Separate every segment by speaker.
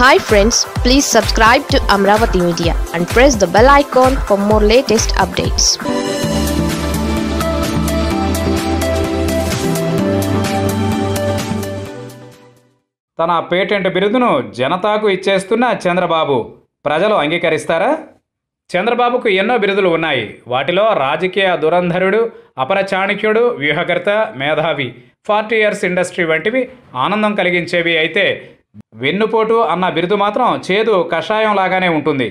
Speaker 1: hi friends please subscribe to Amaravati Media and press the bell icon for more latest updates తన patent బిరుదును జనతాకు ఇచ్చేస్తున్న చంద్రబాబు ప్రజలు అంగీకరిస్తారా చంద్రబాబుకు ఎన్నో బిరుదులు ఉన్నాయి వాటిలో రాజకీయ దురంధరుడు అపర చాణక్యుడు వ్యూహకర్త మేధావి ఫార్టీ ఇయర్స్ ఇండస్ట్రీ వంటివి ఆనందం కలిగించేవి అయితే వెన్నుపోటు అన్న బిరుదు మాత్రం చేదు కషాయం లాగానే ఉంటుంది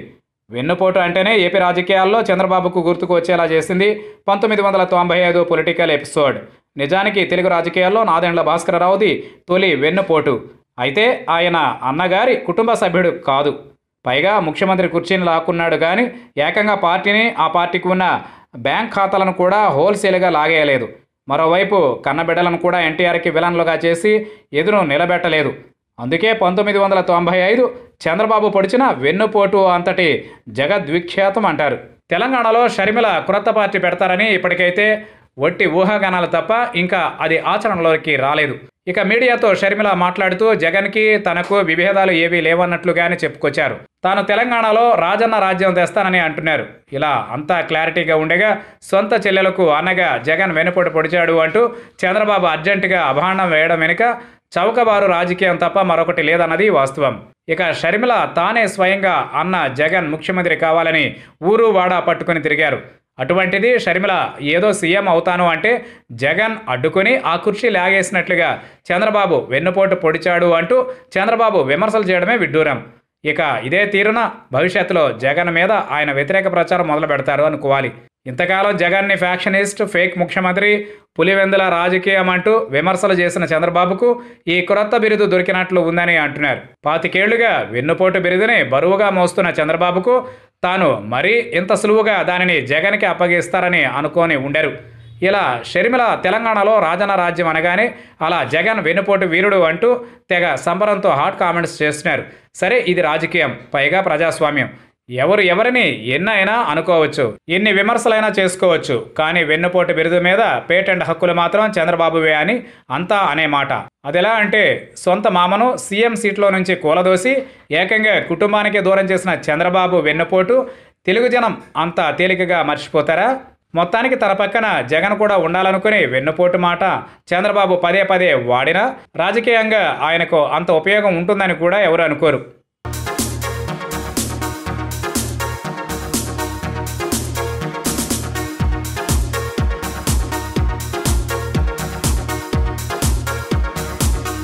Speaker 1: వెన్నుపోటు అంటేనే ఏపీ రాజకీయాల్లో చంద్రబాబుకు గుర్తుకు వచ్చేలా చేసింది పంతొమ్మిది వందల తొంభై ఐదు పొలిటికల్ ఎపిసోడ్ నిజానికి తెలుగు రాజకీయాల్లో నాదెండ్ల భాస్కరరావుది తొలి వెన్నుపోటు అయితే ఆయన అన్నగారి కుటుంబ సభ్యుడు కాదు పైగా ముఖ్యమంత్రి కుర్చీని లాక్కున్నాడు కానీ ఏకంగా పార్టీని ఆ పార్టీకి ఉన్న బ్యాంక్ ఖాతాలను కూడా హోల్సేల్గా లాగేయలేదు మరోవైపు కన్నబిడ్డలను కూడా ఎన్టీఆర్కి విలన్లుగా చేసి ఎదురు నిలబెట్టలేదు అందుకే పంతొమ్మిది వందల తొంభై ఐదు చంద్రబాబు పొడిచిన వెన్నుపోటు అంతటి జగద్విఖ్యాతం అంటారు తెలంగాణలో షర్మిల క్రొత్త పార్టీ పెడతారని ఇప్పటికైతే ఒట్టి ఊహాగానాలు తప్ప ఇంకా అది ఆచరణలోకి రాలేదు ఇక మీడియాతో షర్మిల మాట్లాడుతూ జగన్కి తనకు విభేదాలు ఏవీ లేవన్నట్లుగానే చెప్పుకొచ్చారు తాను తెలంగాణలో రాజన్న రాజ్యం తెస్తానని అంటున్నారు ఇలా అంతా క్లారిటీగా ఉండగా సొంత చెల్లెలకు అనగా జగన్ వెనుపొడి పొడిచాడు అంటూ చంద్రబాబు అర్జెంటుగా అభాండం వేయడం వెనుక చౌకబారు రాజకీయం తప్ప మరొకటి లేదన్నది వాస్తవం ఇక షర్మిల తానే స్వయంగా అన్న జగన్ ముఖ్యమంత్రి కావాలని ఊరు వాడా పట్టుకుని తిరిగారు అటువంటిది షర్మిల ఏదో సీఎం అవుతాను అంటే జగన్ అడ్డుకుని ఆ కుర్చీ లాగేసినట్లుగా చంద్రబాబు వెన్నుపోటు పొడిచాడు అంటూ చంద్రబాబు విమర్శలు చేయడమే విడ్డూరం ఇక ఇదే తీరున భవిష్యత్తులో జగన్ మీద ఆయన వ్యతిరేక ప్రచారం మొదలు పెడతారు అనుకోవాలి ఇంతకాలం జగన్ని ఫ్యాక్షనిస్ట్ ఫేక్ ముఖ్యమంత్రి పులివెందుల రాజకీయం అంటూ విమర్శలు చేసిన చంద్రబాబుకు ఈ క్రొత్త బిరుదు దొరికినట్లు ఉందని అంటున్నారు పాతికేళ్లుగా వెన్నుపోటు బిరుదుని బరువుగా మోస్తున్న చంద్రబాబుకు తాను మరీ ఇంత సులువుగా దానిని జగన్కి అప్పగిస్తారని అనుకోని ఉండరు ఇలా షర్మిల తెలంగాణలో రాజన రాజ్యం అనగానే అలా జగన్ వెన్నుపోటు వీరుడు అంటూ తెగ సంబరంతో హాట్ కామెంట్స్ చేస్తున్నారు సరే ఇది రాజకీయం పైగా ప్రజాస్వామ్యం ఎవరు ఎవరిని ఎన్నైనా అనుకోవచ్చు ఎన్ని విమర్శలైనా చేసుకోవచ్చు కానీ వెన్నుపోటు బిరుదు మీద పేటెంట్ హక్కులు మాత్రం చంద్రబాబువే అని అంతా అనే మాట అదెలా అంటే సొంత మామను సీఎం సీట్లో నుంచి కూలదోసి ఏకంగా కుటుంబానికి దూరం చేసిన చంద్రబాబు వెన్నుపోటు తెలుగు జనం అంత తేలికగా మర్చిపోతారా మొత్తానికి తన పక్కన జగన్ కూడా ఉండాలనుకుని వెన్నుపోటు మాట చంద్రబాబు పదే పదే వాడినా రాజకీయంగా ఆయనకు అంత ఉపయోగం ఉంటుందని కూడా ఎవరు అనుకోరు